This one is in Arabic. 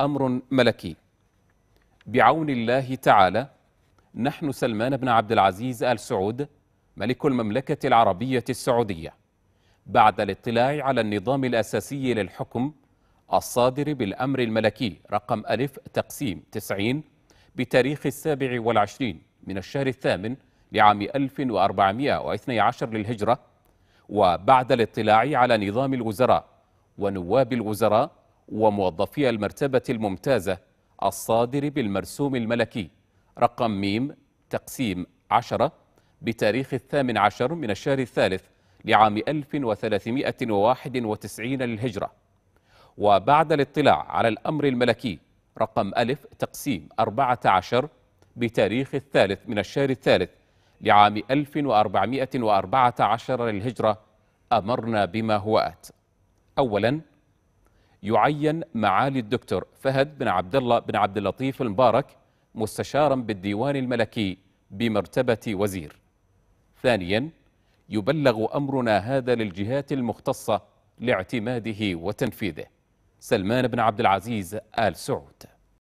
امر ملكي بعون الله تعالى نحن سلمان بن عبد العزيز ال سعود ملك المملكه العربيه السعوديه بعد الاطلاع على النظام الاساسي للحكم الصادر بالامر الملكي رقم الف تقسيم 90 بتاريخ السابع والعشرين من الشهر الثامن لعام 1412 للهجره وبعد الاطلاع على نظام الوزراء ونواب الوزراء وموظفي المرتبة الممتازة الصادر بالمرسوم الملكي رقم ميم تقسيم عشرة بتاريخ الثامن عشر من الشهر الثالث لعام 1391 للهجرة وبعد الاطلاع على الأمر الملكي رقم ألف تقسيم 14 بتاريخ الثالث من الشهر الثالث لعام 1414 للهجرة أمرنا بما هو أت أولاً يعين معالي الدكتور فهد بن عبد الله بن عبد اللطيف المبارك مستشارا بالديوان الملكي بمرتبه وزير. ثانيا يبلغ امرنا هذا للجهات المختصه لاعتماده وتنفيذه. سلمان بن عبد العزيز ال سعود